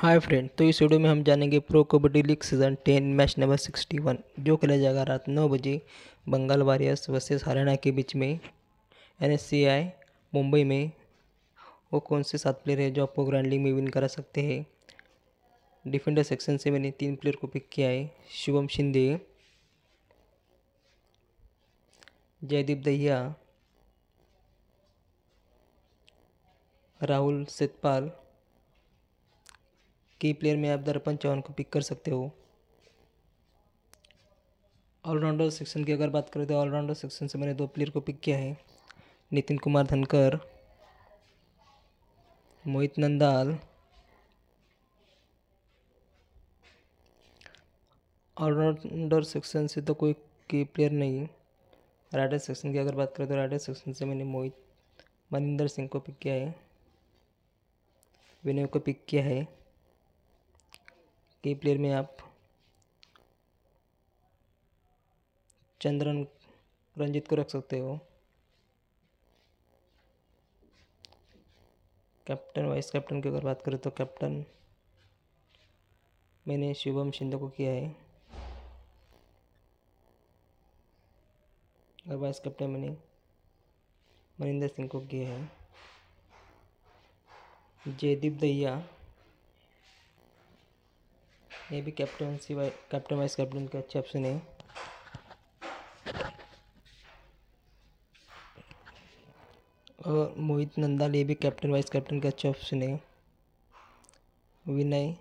hi friend तो इस video में हम जानेंगे pro kabaddi league season ten match number sixty one जो खेला जाएगा रात नौ बजे बंगाल वारियर्स वर्सेस हरियाणा के बीच में एन मुंबई में वो कौन से सात प्लेयर हैं जो आपको ग्रैंड लीग में विन करा सकते हैं डिफेंडर सेक्शन से मैंने तीन प्लेयर को पिक किया है शुभम शिंदे जयदीप दहिया राहुल सतपाल की प्लेयर में आप दर्पण चौहान को पिक कर सकते हो ऑलराउंडर सेक्शन की अगर बात करें तो ऑलराउंडर सेक्शन से मैंने दो प्लेयर को पिक किया है नितिन कुमार धनकर मोहित नंदाल ऑलराउंडर सेक्शन से तो कोई की प्लेयर नहीं राइडर सेक्शन की अगर बात करें तो राइडर सेक्शन से मैंने मोहित मनिंदर सिंह को पिक किया है विनय को पिक किया है के प्लेयर में आप चंद्रन रंजित को रख सकते हो कैप्टन वाइस कैप्टन की अगर बात करें तो कैप्टन मैंने शुभम शिंदे को किया है और वाइस कैप्टन मैंने मनिंदर सिंह को किया है जयदीप दैया ये भी कैप्टनसी कैप्टन वाइस कैप्टन के अच्छे ऑप्शन है और मोहित नंदाल ये भी कैप्टन वाइस कैप्टन के अच्छे ऑप्शन है विनय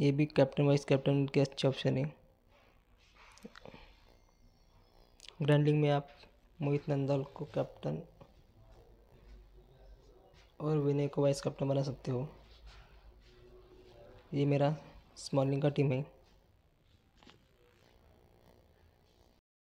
ये भी कैप्टन वाइस कैप्टन के अच्छे ऑप्शन है ग्रैंडिंग में आप मोहित नंदाल को कैप्टन और विनय को वाइस कैप्टन बना सकते हो ये मेरा स्मॉलिंग का टीम है